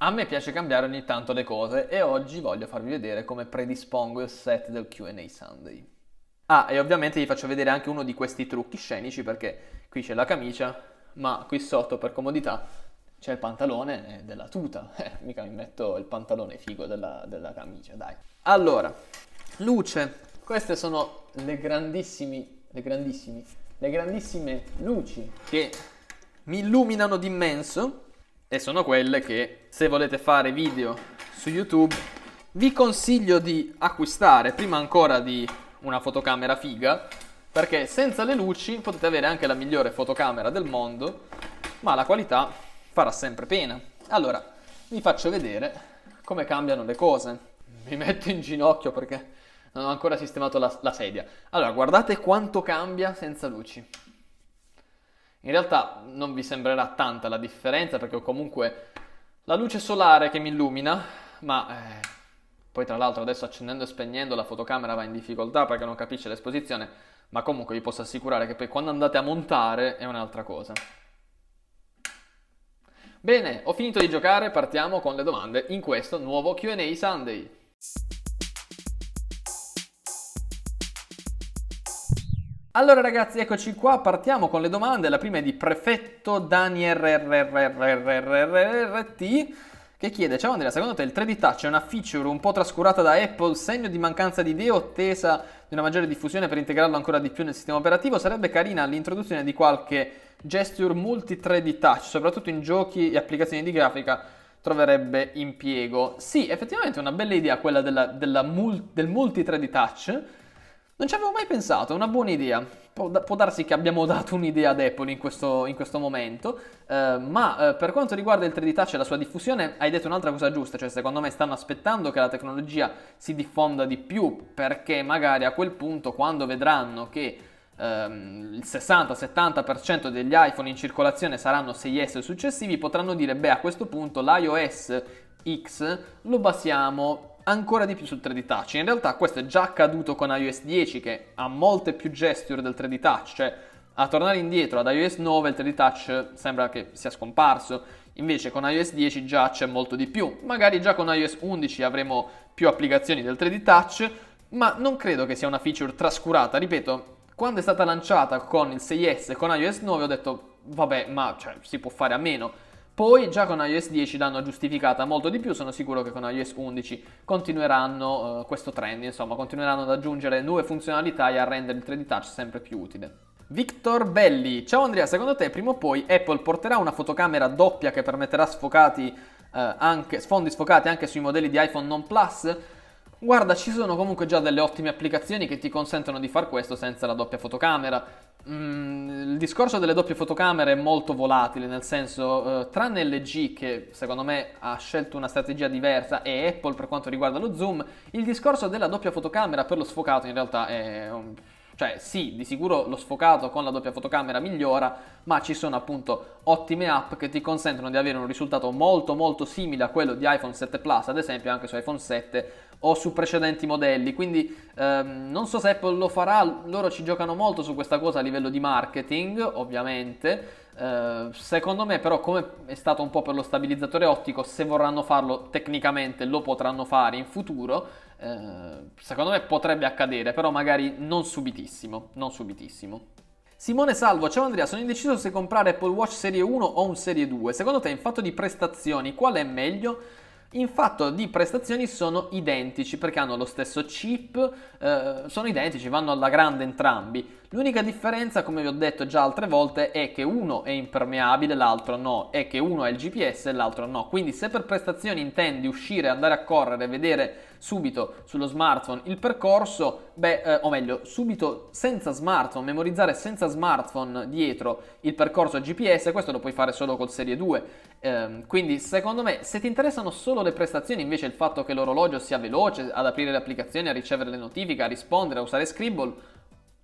A me piace cambiare ogni tanto le cose e oggi voglio farvi vedere come predispongo il set del QA Sunday. Ah, e ovviamente vi faccio vedere anche uno di questi trucchi scenici perché qui c'è la camicia, ma qui sotto per comodità c'è il pantalone della tuta. Eh, mica mi metto il pantalone figo della, della camicia, dai. Allora, luce. Queste sono le grandissime, le grandissime, le grandissime luci che mi illuminano d'immenso e sono quelle che se volete fare video su YouTube vi consiglio di acquistare prima ancora di una fotocamera figa perché senza le luci potete avere anche la migliore fotocamera del mondo ma la qualità farà sempre pena. Allora, vi faccio vedere come cambiano le cose. Mi metto in ginocchio perché non ho ancora sistemato la, la sedia. Allora, guardate quanto cambia senza luci. In realtà non vi sembrerà tanta la differenza perché ho comunque la luce solare che mi illumina, ma eh, poi tra l'altro adesso accendendo e spegnendo la fotocamera va in difficoltà perché non capisce l'esposizione, ma comunque vi posso assicurare che poi quando andate a montare è un'altra cosa. Bene, ho finito di giocare, partiamo con le domande in questo nuovo QA Sunday. Allora ragazzi, eccoci qua, partiamo con le domande. La prima è di prefetto Daniel RRRRRRT che chiede, ciao Andrea, secondo te il 3D Touch è una feature un po' trascurata da Apple, segno di mancanza di idee o tesa di una maggiore diffusione per integrarlo ancora di più nel sistema operativo? Sarebbe carina l'introduzione di qualche gesture multi 3D Touch, soprattutto in giochi e applicazioni di grafica troverebbe impiego. Sì, effettivamente è una bella idea quella della, della mul- del multi 3D Touch, non ci avevo mai pensato, è una buona idea. Può, può, darsi che abbiamo dato un'idea ad Apple in questo, in questo momento, eh, ma eh, per quanto riguarda il 3D Touch e la sua diffusione, hai detto un'altra cosa giusta, cioè secondo me stanno aspettando che la tecnologia si diffonda di più, perché magari a quel punto, quando vedranno che ehm, il 60-70% degli iPhone in circolazione saranno 6S successivi, potranno dire, beh, a questo punto l'iOS X lo basiamo ancora di più sul 3D Touch. In realtà questo è già accaduto con iOS 10 che ha molte più gesture del 3D Touch, cioè a tornare indietro ad iOS 9 il 3D Touch sembra che sia scomparso, invece con iOS 10 già c'è molto di più. Magari già con iOS 11 avremo più applicazioni del 3D Touch, ma non credo che sia una feature trascurata. Ripeto, quando è stata lanciata con il 6S e con iOS 9 ho detto vabbè, ma cioè, si può fare a meno. Poi già con iOS 10 l'hanno giustificata molto di più, sono sicuro che con iOS 11 continueranno uh, questo trend, insomma, continueranno ad aggiungere nuove funzionalità e a rendere il 3D Touch sempre più utile. Victor Belli, ciao Andrea, secondo te prima o poi Apple porterà una fotocamera doppia che permetterà sfocati, eh, anche, sfondi sfocati anche sui modelli di iPhone non Plus? Guarda, ci sono comunque già delle ottime applicazioni che ti consentono di far questo senza la doppia fotocamera. Mm, il discorso delle doppie fotocamere è molto volatile, nel senso, eh, tranne LG che secondo me ha scelto una strategia diversa e Apple per quanto riguarda lo zoom, il discorso della doppia fotocamera per lo sfocato in realtà è... Un, cioè sì, di sicuro lo sfocato con la doppia fotocamera migliora, ma ci sono appunto ottime app che ti consentono di avere un risultato molto molto simile a quello di iPhone 7 Plus, ad esempio anche su iPhone 7 o su precedenti modelli. Quindi ehm, non so se Apple lo farà, loro ci giocano molto su questa cosa a livello di marketing, ovviamente. Eh, secondo me, però, come è stato un po' per lo stabilizzatore ottico, se vorranno farlo tecnicamente lo potranno fare in futuro. Eh, secondo me potrebbe accadere, però magari non subitissimo, non subitissimo. Simone Salvo, ciao Andrea, sono indeciso se comprare Apple Watch Serie 1 o un Serie 2. Secondo te, in fatto di prestazioni, qual è meglio? in fatto di prestazioni sono identici perché hanno lo stesso chip, eh, sono identici, vanno alla grande entrambi. L'unica differenza, come vi ho detto già altre volte, è che uno è impermeabile, l'altro no, è che uno ha il GPS e l'altro no. Quindi se per prestazioni intendi uscire, andare a correre, vedere subito sullo smartphone il percorso, beh, eh, o meglio, subito senza smartphone, memorizzare senza smartphone dietro il percorso GPS, questo lo puoi fare solo col Serie 2. Eh, quindi, secondo me, se ti interessano solo le prestazioni, invece il fatto che l'orologio sia veloce ad aprire le applicazioni, a ricevere le notifiche, a rispondere, a usare Scribble,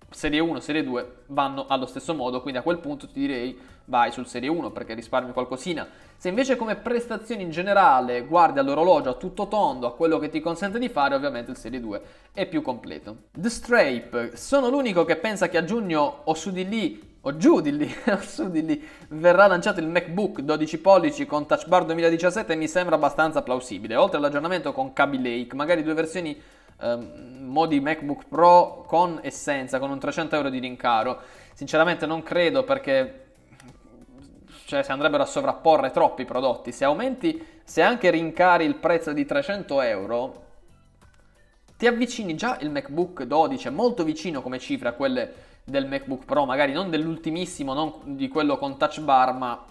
Serie 1, Serie 2 vanno allo stesso modo, quindi a quel punto ti direi vai sul Serie 1 perché risparmi qualcosina. Se invece come prestazioni in generale guardi all'orologio a tutto tondo, a quello che ti consente di fare, ovviamente il Serie 2 è più completo. The Strape, sono l'unico che pensa che a giugno o su di lì o giù di lì, o su di lì, verrà lanciato il MacBook 12 pollici con Touch Bar 2017 mi sembra abbastanza plausibile, oltre all'aggiornamento con Kaby Lake, magari due versioni ehm, modi MacBook Pro con e senza, con un 300 euro di rincaro. Sinceramente non credo perché cioè, si andrebbero a sovrapporre troppi prodotti. Se aumenti, se anche rincari il prezzo di 300 euro, ti avvicini già il MacBook 12, è molto vicino come cifra a quelle del MacBook Pro, magari non dell'ultimissimo, non di quello con touch bar, ma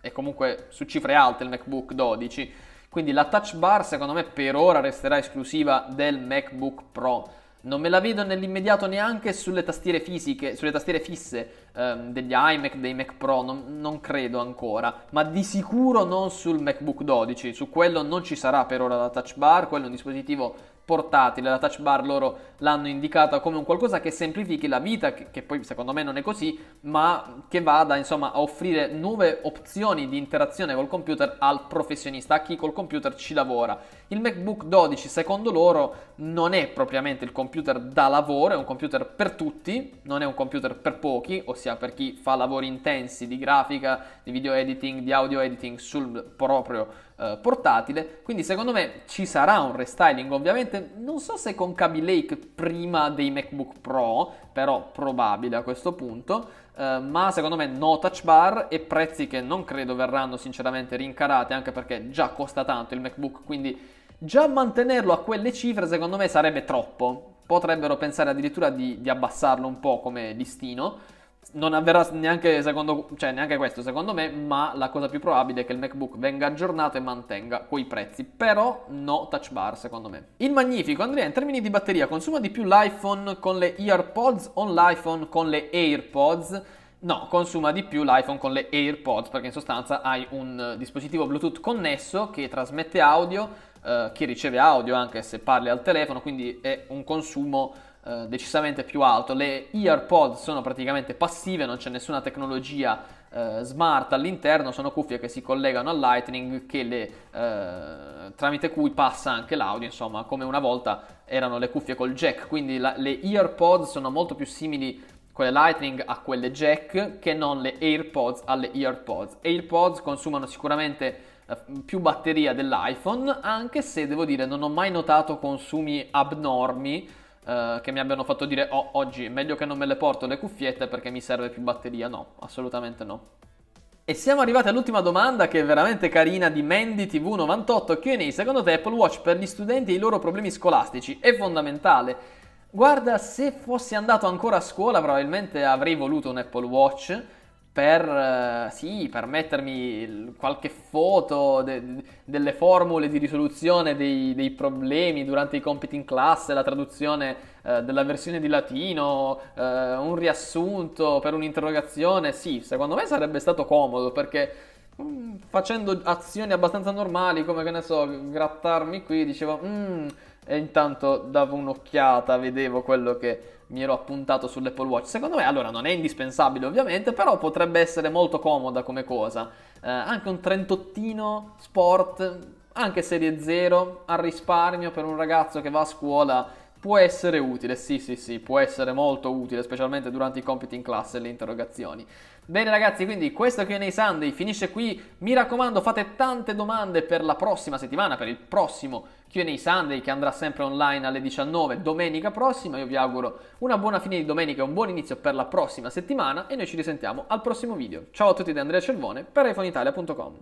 è comunque su cifre alte il MacBook 12. Quindi la touch bar secondo me per ora resterà esclusiva del MacBook Pro. Non me la vedo nell'immediato neanche sulle tastiere fisiche, sulle tastiere fisse ehm, degli iMac, dei Mac Pro, non, non, credo ancora, ma di sicuro non sul MacBook 12, su quello non ci sarà per ora la touch bar, quello è un dispositivo portatile, la touch bar loro l'hanno indicata come un qualcosa che semplifichi la vita, che, che, poi secondo me non è così, ma che vada insomma a offrire nuove opzioni di interazione col computer al professionista, a chi col computer ci lavora. Il MacBook 12 secondo loro non è propriamente il computer da lavoro, è un computer per tutti, non è un computer per pochi, ossia per chi fa lavori intensi di grafica, di video editing, di audio editing sul proprio computer eh, portatile, quindi secondo me ci sarà un restyling ovviamente, non so se con Kaby Lake prima dei MacBook Pro, però probabile a questo punto, eh, ma secondo me no touch bar e prezzi che non credo verranno sinceramente rincarati, anche perché già costa tanto il MacBook, quindi già mantenerlo a quelle cifre secondo me sarebbe troppo, potrebbero pensare addirittura di, di, abbassarlo un po' come listino, non avverrà neanche, secondo, cioè neanche questo secondo me, ma la cosa più probabile è che il MacBook venga aggiornato e mantenga quei prezzi, però no touch bar secondo me. Il Magnifico, Andrea, in termini di batteria, consuma di più l'iPhone con le EarPods o l'iPhone con le AirPods? No, consuma di più l'iPhone con le AirPods perché in sostanza hai un eh, dispositivo Bluetooth connesso che trasmette audio, eh, che riceve audio anche se parli al telefono, quindi è un consumo eh, decisamente più alto. Le EarPod sono praticamente passive, non c'è nessuna tecnologia eh, smart all'interno, sono cuffie che si collegano al Lightning le, eh, tramite cui passa anche l'audio, insomma, come una volta erano le cuffie col jack, quindi la, le EarPod sono molto più simili quelle Lightning a quelle jack che non le AirPods alle EarPods. AirPods consumano sicuramente eh, più batteria dell'iPhone, anche se devo dire non ho mai notato consumi abnormi eh, che mi abbiano fatto dire oh, oggi è meglio che non me le porto le cuffiette perché mi serve più batteria. No, assolutamente no. E siamo arrivati all'ultima domanda che è veramente carina di mandytv 98 Q&A. Secondo te Apple Watch per gli studenti e i loro problemi scolastici è fondamentale? Guarda, se fossi andato ancora a scuola probabilmente avrei voluto un Apple Watch per, eh, sì, per mettermi qualche foto de, delle formule di risoluzione dei, dei, problemi durante i compiti in classe, la traduzione eh, della versione di latino, eh, un riassunto per un'interrogazione, sì, secondo me sarebbe stato comodo perché mm, facendo azioni abbastanza normali come che ne so, grattarmi qui, dicevo... Mm, e intanto davo un'occhiata, vedevo quello che mi ero appuntato sull'Apple Watch. Secondo me, allora, non è indispensabile ovviamente, però potrebbe essere molto comoda come cosa. Eh, anche un trentottino sport, anche serie 0, al risparmio per un ragazzo che va a scuola, può essere utile, sì sì sì, può essere molto utile, specialmente durante i compiti in classe e le interrogazioni. Bene ragazzi, quindi questo Q&A Sunday finisce qui. Mi raccomando, fate tante domande per la prossima settimana, per il prossimo Q&A Sunday che andrà sempre online alle 19 domenica prossima. Io vi auguro una buona fine di domenica e un buon inizio per la prossima settimana e noi ci risentiamo al prossimo video. Ciao a tutti da Andrea Cervone per iPhoneItalia.com.